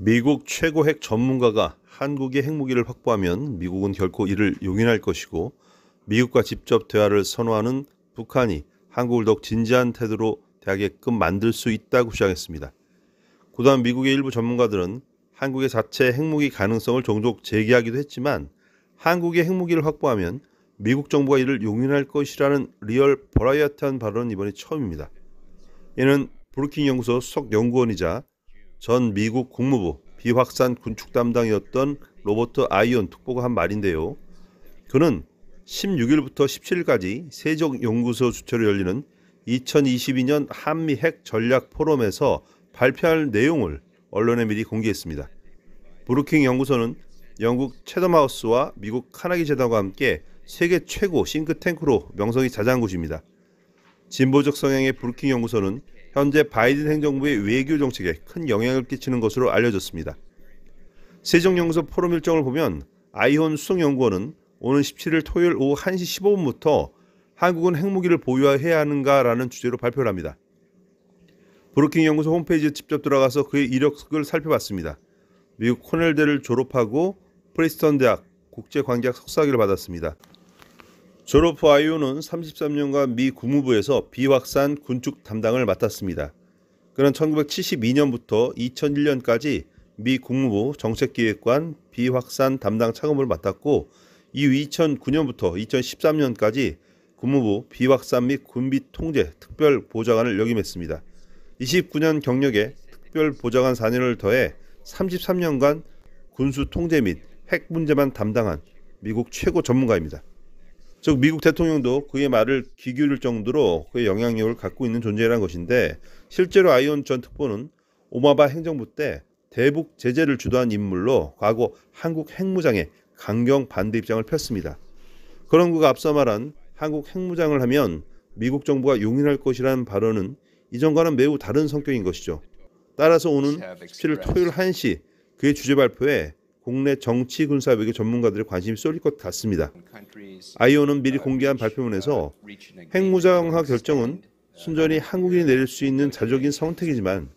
미국 최고 핵 전문가가 한국의 핵무기를 확보하면 미국은 결코 이를 용인할 것이고 미국과 직접 대화를 선호하는 북한이 한국을 더욱 진지한 태도로 대하게끔 만들 수 있다고 주장했습니다. 그다음 미국의 일부 전문가들은 한국의 자체 핵무기 가능성을 종종 제기하기도 했지만 한국의 핵무기를 확보하면 미국 정부가 이를 용인할 것이라는 리얼 버라이어티한 발언은 이번이 처음입니다. 이는 브루킹 연구소 수석 연구원이자 전 미국 국무부 비확산 군축 담당이었던 로버트 아이언 특보가 한 말인데요. 그는 16일부터 17일까지 세종연구소 주최로 열리는 2022년 한미 핵 전략 포럼에서 발표할 내용을 언론에 미리 공개했습니다. 브루킹 연구소는 영국 체덤하우스와 미국 카나기 재단과 함께 세계 최고 싱크탱크로 명성이 자자한 곳입니다. 진보적 성향의 브루킹 연구소는 현재 바이든 행정부의 외교 정책에 큰 영향을 끼치는 것으로 알려졌습니다. 세종연구소 포럼 일정을 보면 아이온 수석연구원은 오는 17일 토요일 오후 1시 15분부터 한국은 핵무기를 보유해야 하는가라는 주제로 발표를 합니다. 브루킹 연구소 홈페이지에 직접 들어가서 그의 이력을 살펴봤습니다. 미국 코넬대를 졸업하고 프리스턴 대학 국제관계학 석사학위를 받았습니다. 졸업 후아이오는 33년간 미 국무부에서 비확산 군축 담당을 맡았습니다. 그는 1972년부터 2001년까지 미 국무부 정책기획관 비확산 담당 차검을 맡았고 이후 2009년부터 2013년까지 국무부 비확산 및 군비 통제 특별 보좌관을 역임했습니다. 29년 경력에 특별 보좌관 4년을 더해 33년간 군수 통제 및 핵 문제만 담당한 미국 최고 전문가입니다. 즉 미국 대통령도 그의 말을 귀기울일 정도로 그의 영향력을 갖고 있는 존재라는 것인데 실제로 아이온 전 특보는 오마바 행정부 때 대북 제재를 주도한 인물로 과거 한국 핵무장에 강경 반대 입장을 폈습니다. 그런 그가 앞서 말한 한국 핵무장을 하면 미국 정부가 용인할 것이라는 발언은 이전과는 매우 다른 성격인 것이죠. 따라서 오는 17일 토요일 1시 그의 주재 발표에 국내 정치 군사 외교 전문가들의 관심이 쏠릴 것 같습니다. IO는 미리 공개한 발표문에서 uh, 핵무장화 결정은 순전히 한국이 인 내릴 수 있는 자적인 선택이지만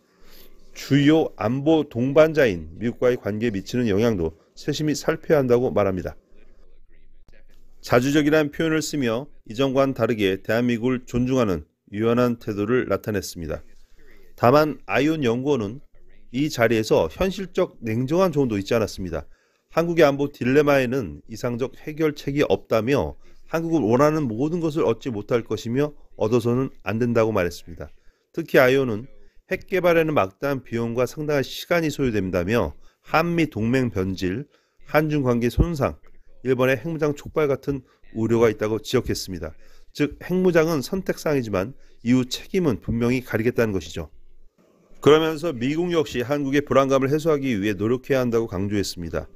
주요 안보 동반자인 미국과의 관계에 미치는 영향도 세심히 살펴야 한다고 말합니다. 자주적이라는 표현을 쓰며 이전과는 다르게 대한민국을 존중하는 유연한 태도를 나타냈습니다. 다만 아이온 연구원은 이 자리에서 현실적 냉정한 조언도 있지 않았습니다. 한국의 안보 딜레마에는 이상적 해결책이 없다며 한국은 원하는 모든 것을 얻지 못할 것이며 얻어서는 안 된다고 말했습니다. 특히 아이오는 핵 개발에는 막대한 비용과 상당한 시간이 소요된다며 한미 동맹 변질, 한중 관계 손상, 일본의 핵무장 촉발 같은 우려가 있다고 지적했습니다. 즉 핵무장은 선택사항이지만 이후 책임은 분명히 가리겠다는 것이죠. 그러면서 미국 역시 한국의 불안감을 해소하기 위해 노력해야 한다고 강조했습니다.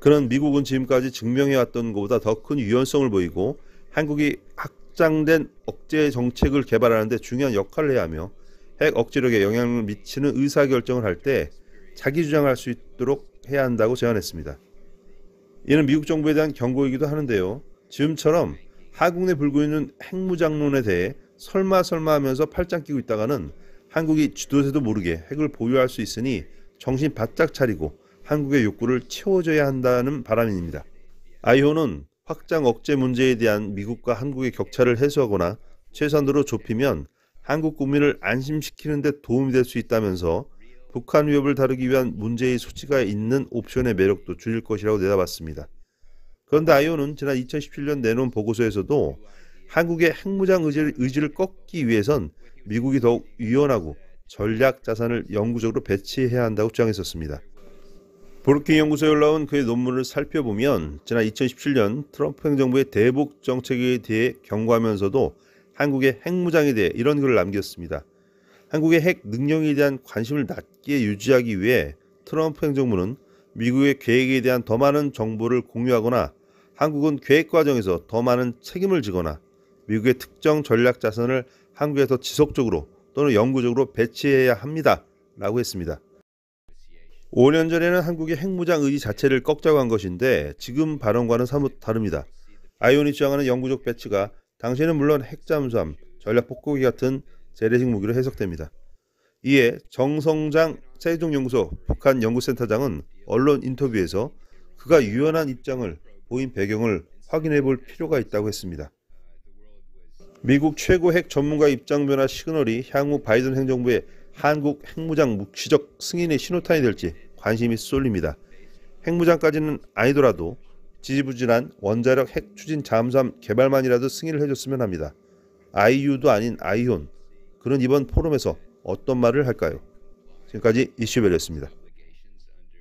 그는 미국은 지금까지 증명해왔던 것보다 더 큰 유연성을 보이고 한국이 확장된 억제 정책을 개발하는데 중요한 역할을 해야 하며 핵 억지력에 영향을 미치는 의사결정을 할 때 자기 주장할 수 있도록 해야 한다고 제안했습니다. 이는 미국 정부에 대한 경고이기도 하는데요. 지금처럼 한국 내 불고 있는 핵무장론에 대해 설마 설마 하면서 팔짱 끼고 있다가는 한국이 지도에도 모르게 핵을 보유할 수 있으니 정신 바짝 차리고 한국의 욕구를 채워줘야 한다는 바람입니다. 아이오는 확장 억제 문제에 대한 미국과 한국의 격차를 해소하거나 최선으로 좁히면 한국 국민을 안심시키는 데 도움이 될 수 있다면서 북한 위협을 다루기 위한 문제의 소지가 있는 옵션의 매력도 줄일 것이라고 내다봤습니다. 그런데 아이오는 지난 2017년 내놓은 보고서에서도 한국의 핵무장 의지를, 의지를 꺾기 위해선 미국이 더욱 유연하고 전략 자산을 영구적으로 배치해야 한다고 주장했었습니다. 보르키 연구소에 올라온 그의 논문을 살펴보면 지난 2017년 트럼프 행정부의 대북 정책에 대해 경고하면서도 한국의 핵무장에 대해 이런 글을 남겼습니다. 한국의 핵 능력에 대한 관심을 낮게 유지하기 위해 트럼프 행정부는 미국의 계획에 대한 더 많은 정보를 공유하거나 한국은 계획 과정에서 더 많은 책임을 지거나 미국의 특정 전략 자산을 한국에서 지속적으로 또는 영구적으로 배치해야 합니다. 라고 했습니다. 5년 전에는 한국의 핵무장 의지 자체를 꺾자고 한 것인데 지금 발언과는 사뭇 다릅니다. 아이오이 주장하는 영구적 배치가 당시에는 물론 핵잠수함, 전략 폭격기 같은 재래식 무기로 해석됩니다. 이에 정성장 세종연구소 북한 연구센터장은 언론 인터뷰에서 그가 유연한 입장을 보인 배경을 확인해 볼 필요가 있다고 했습니다. 미국 최고 핵 전문가 입장 변화 시그널이 향후 바이든 행정부의 한국 핵무장 묵시적 승인의 신호탄이 될지 관심이 쏠립니다. 핵무장까지는 아니더라도 지지부진한 원자력 핵 추진 잠수함 개발만이라도 승인을 해줬으면 합니다. IU도 아닌 아이온. 그는 이번 포럼에서 어떤 말을 할까요? 지금까지 이슈벨이었습니다.